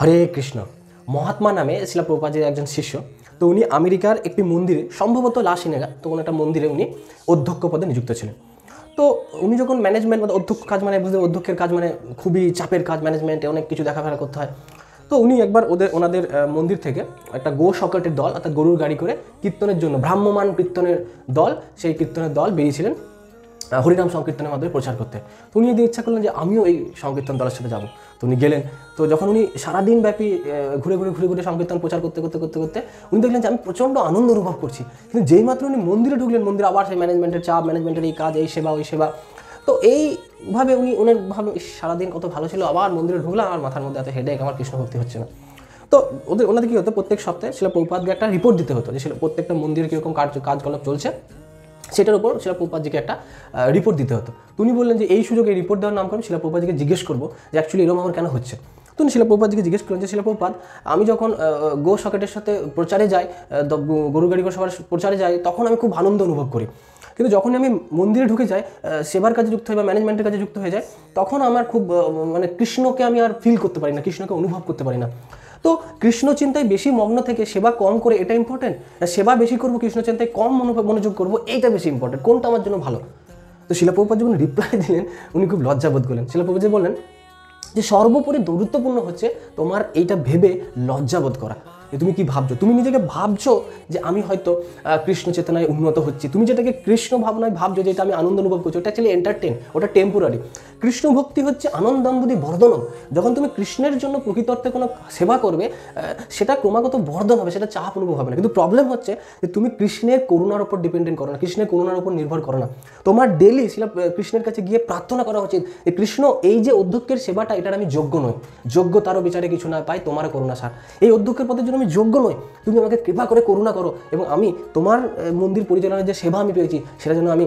হরে কৃষ্ণ মহাত্মা নামে শিলা প্রভুপাজির একজন শিষ্য তো উনি আমেরিকার একটি মন্দিরে সম্ভবত লাসিনেগা তো কোনো একটা মন্দিরে উনি অধ্যক্ষ পদে নিযুক্ত ছিলেন তো উনি যখন ম্যানেজমেন্ট মানে অধ্যক্ষ কাজ মানে বুঝতে অধ্যক্ষের কাজ মানে খুবই চাপের কাজ ম্যানেজমেন্টে অনেক কিছু দেখাফেরা করতে হয় তো উনি একবার ওদের ওনাদের মন্দির থেকে একটা গো শকটের দল অর্থাৎ গরুর গাড়ি করে কীর্তনের জন্য ভ্রাম্যমান কীর্তনের দল সেই কীর্তনের দল বেরিয়েছিলেন হরিনাম সংকীর্তনের মাধ্যমে প্রচার করতে তো উনি যদি ইচ্ছা করলেন যে আমিও এই সংকীর্তন দলের সাথে যাব তো উনি গেলেন তো যখন উনি সারাদিন ব্যাপী ঘুরে ঘুরে ঘুরে ঘুরে সংকীর্তন প্রচার করতে করতে করতে করতে উনি দেখলেন যে আমি প্রচণ্ড আনন্দ অনুভব করছি কিন্তু যেই মাত্র উনি মন্দিরে ঢুকলেন মন্দিরে আবার সেই ম্যানেজমেন্টের চাপ ম্যানেজমেন্টের এই কাজ এই সেবা ওই সেবা তো এইভাবে উনি ওনার ভাবে সারাদিন কত ভালো ছিল আবার মন্দিরে ঢুকলাম আর মাথার মধ্যে এত হেডেক আমার কৃষ্ণ ভক্তি হচ্ছে না তো ওদের ওনাদের কী হতো প্রত্যেক সপ্তাহে সেটা প্রপাতকে একটা রিপোর্ট দিতে হতো যে সেটা প্রত্যেকটা মন্দিরে কীরকম কার্য কাজকলাপ চলছে সেটার উপর শিলা প্রপাতজিকে একটা রিপোর্ট দিতে হতো তুমি বললেন যে এই সুযোগে রিপোর্ট দেওয়ার নাম করেন শিলা প্রপাতজিকে জিজ্ঞেস করবো যে অ্যাকচুয়ালি এরকম আমার কেন হচ্ছে শিলা শিলাপ্রপাতজিকে জিজ্ঞেস করলেন যে শিলাপ্রপাত আমি যখন গো সকেটের সাথে প্রচারে যাই গরু গাড়ি সবার প্রচারে যাই তখন আমি খুব আনন্দ অনুভব করি কিন্তু যখন আমি মন্দিরে ঢুকে যাই সেবার কাজে যুক্ত হয়ে বা ম্যানেজমেন্টের কাজে যুক্ত হয়ে যায় তখন আমার খুব মানে কৃষ্ণকে আমি আর ফিল করতে পারি না কৃষ্ণকে অনুভব করতে পারি না তো কৃষ্ণ চিন্তায় বেশি মগ্ন থেকে সেবা কম করে এটা ইম্পর্টেন্ট সেবা বেশি করবো কৃষ্ণ চিন্তায় কম মনোযোগ করবো এইটা বেশি ইম্পর্টেন্ট কোনটা আমার জন্য ভালো তো শিলাপ্রপাত যখন রিপ্লাই দিলেন উনি খুব লজ্জাবোধ করলেন শিলাপ্রপাত বললেন যে সর্বোপরি গুরুত্বপূর্ণ হচ্ছে তোমার এইটা ভেবে লজ্জাবোধ করা যে তুমি কি ভাবছো তুমি নিজেকে ভাবছো যে আমি হয়তো কৃষ্ণ চেতনায় উন্নত হচ্ছি তুমি যেটাকে কৃষ্ণ ভাবনায় ভাবছো যেটা আমি আনন্দ অনুভব করছো ওটা অ্যাকচুয়ালি এন্টারটেন ওটা টেম্পোরারি কৃষ্ণ ভক্তি হচ্ছে আনন্দাম্বুদি বর্ধনম যখন তুমি কৃষ্ণের জন্য প্রকৃত অর্থে কোনো সেবা করবে সেটা ক্রমাগত বর্ধন হবে সেটা চাপ অনুভব হবে না কিন্তু প্রবলেম হচ্ছে যে তুমি কৃষ্ণের করুণার উপর ডিপেন্ডেন্ট করো না কৃষ্ণের করুণার উপর নির্ভর করো না তোমার ডেলি সেটা কৃষ্ণের কাছে গিয়ে প্রার্থনা করা উচিত যে কৃষ্ণ এই যে অধ্যক্ষের সেবাটা এটার আমি যোগ্য নই যোগ্য তারও বিচারে কিছু না পাই তোমার করুণা সার এই অধ্যক্ষের পদের জন্য আমি যোগ্য নই তুমি আমাকে কৃপা করে করুণা করো এবং আমি তোমার মন্দির পরিচালনার যে সেবা আমি পেয়েছি সেটা যেন আমি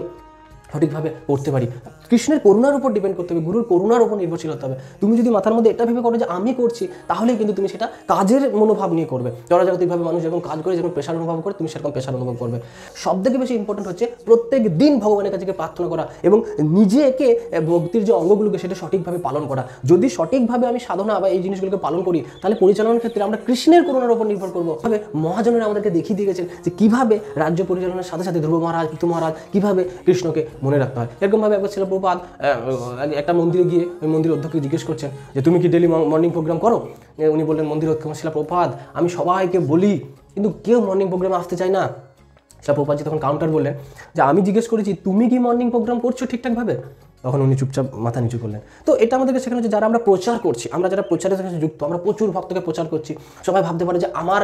সঠিকভাবে করতে পারি কৃষ্ণের করুণার উপর ডিপেন্ড করতে হবে গুরুর করুণার উপর নির্ভরশীল হতে হবে তুমি যদি মাথার মধ্যে এটা ভেবে করো যে আমি করছি তাহলে কিন্তু তুমি সেটা কাজের মনোভাব নিয়ে করবে জনজাগতিকভাবে মানুষ যখন কাজ করে যেরকম প্রেশার অনুভব করে তুমি সেরকম প্রেশার অনুভব করবে সব থেকে বেশি ইম্পর্টেন্ট হচ্ছে প্রত্যেক দিন ভগবানের কাছে প্রার্থনা করা এবং নিজেকে ভক্তির যে অঙ্গগুলোকে সেটা সঠিকভাবে পালন করা যদি সঠিকভাবে আমি সাধনা বা এই জিনিসগুলোকে পালন করি তাহলে পরিচালনার ক্ষেত্রে আমরা কৃষ্ণের করুণার উপর নির্ভর করবো তবে মহাজনেরা আমাদেরকে দেখিয়ে দিয়ে গেছেন যে কীভাবে রাজ্য পরিচালনার সাথে সাথে ধ্রুব মহারাজ পিতু মহারাজ কীভাবে কৃষ্ণকে মনে রাখতে হয় এরকমভাবে একবার ছিল প্রপাত একটা মন্দিরে গিয়ে ওই মন্দির অধ্যক্ষকে জিজ্ঞেস করছেন যে তুমি কি ডেলি মর্নিং প্রোগ্রাম করো উনি বললেন মন্দির অধ্যক্ষ শিলা প্রপাদ আমি সবাইকে বলি কিন্তু কেউ মর্নিং প্রোগ্রামে আসতে চায় না শিলা প্রপাদজি তখন কাউন্টার বললেন যে আমি জিজ্ঞেস করেছি তুমি কি মর্নিং প্রোগ্রাম করছো ঠিকঠাকভাবে তখন উনি চুপচাপ মাথা নিচু করলেন তো এটা আমাদেরকে সেখানে হচ্ছে যারা আমরা প্রচার করছি আমরা যারা প্রচারের সাথে যুক্ত আমরা প্রচুর ভক্তকে প্রচার করছি সবাই ভাবতে পারে যে আমার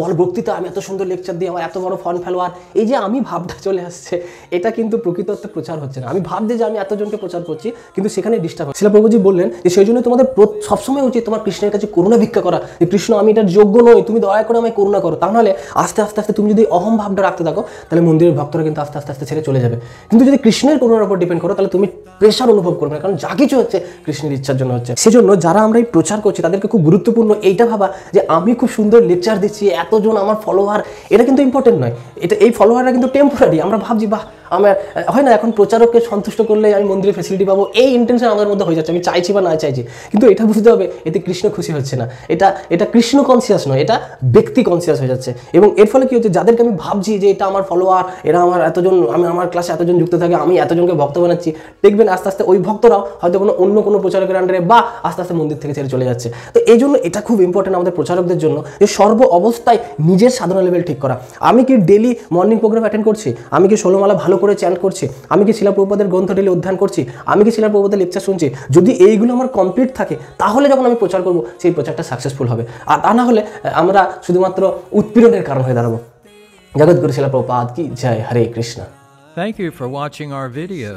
বল বক্তৃতা আমি এত সুন্দর লেকচার দিই আমার এত বড় ফন ফেলোয়ার এই যে আমি ভাবটা চলে আসছে এটা কিন্তু প্রকৃত অর্থে প্রচার হচ্ছে না আমি দিই যে আমি এতজনকে প্রচার করছি কিন্তু সেখানে ডিস্টার্ব হচ্ছে শিলাপ্রভুজি বললেন যে সেই জন্য তোমাদের সবসময় উচিত তোমার কৃষ্ণের কাছে করুণা ভিক্ষা করা যে কৃষ্ণ আমি এটার যোগ্য নই তুমি দয়া করে আমায় করুণা করো তা নাহলে আস্তে আস্তে আস্তে তুমি যদি অহম ভাবটা রাখতে থাকো তাহলে মন্দিরের ভক্তরা কিন্তু আস্তে আস্তে আস্তে ছেড়ে চলে যাবে কিন্তু যদি কৃষ্ণের করুণার উপর ডিপেন্ড করো তাহলে তুমি প্রেশার অনুভব করবে না কারণ যা কিছু হচ্ছে কৃষ্ণের ইচ্ছার জন্য হচ্ছে সেজন্য যারা আমরা এই প্রচার করছি তাদেরকে খুব গুরুত্বপূর্ণ এইটা ভাবা যে আমি খুব সুন্দর লেকচার দিচ্ছি এতজন আমার ফলোয়ার এটা কিন্তু ইম্পর্টেন্ট নয় এটা এই ফলোয়াররা কিন্তু টেম্পোরারি আমরা ভাবছি বাহ আমার হয় না এখন প্রচারককে সন্তুষ্ট করলে আমি মন্দিরে ফেসিলিটি পাবো এই ইন্টেনশন আমাদের মধ্যে হয়ে যাচ্ছে আমি চাইছি বা না চাইছি কিন্তু এটা বুঝতে হবে এতে কৃষ্ণ খুশি হচ্ছে না এটা এটা কৃষ্ণ কনসিয়াস নয় এটা ব্যক্তি কনসিয়াস হয়ে যাচ্ছে এবং এর ফলে কী হচ্ছে যাদেরকে আমি ভাবছি যে এটা আমার ফলোয়ার এরা আমার এতজন আমি আমার ক্লাসে এতজন যুক্ত থাকে আমি এতজনকে ভক্ত বানাচ্ছি দেখবেন আস্তে আস্তে ওই ভক্তরাও হয়তো কোনো অন্য কোনো প্রচারকের আন্ডারে বা আস্তে আস্তে মন্দির থেকে ছেড়ে চলে যাচ্ছে তো এই জন্য এটা খুব ইম্পর্টেন্ট আমাদের প্রচারকদের জন্য যে সর্ব অবস্থায় নিজের সাধনা লেভেল ঠিক করা আমি কি ডেলি মর্নিং প্রোগ্রাম অ্যাটেন্ড করছি আমি কি ষোলোমালা ভালো করে চ্যান্ট করছে আমি কি শিলাপ্রপাদের ডেলি অধ্যয়ন করছি আমি কি শিলাপ্রপাদের লেকচার শুনছি যদি এইগুলো আমার কমপ্লিট থাকে তাহলে যখন আমি প্রচার করব সেই প্রচারটা সাকসেসফুল হবে আর তা না হলে আমরা শুধুমাত্র উৎপীড়নের কারণ হয়ে দাঁড়াবো জগৎগুরু শিলাপ্রপাত কি জয় Hare Krishna thank you for watching our video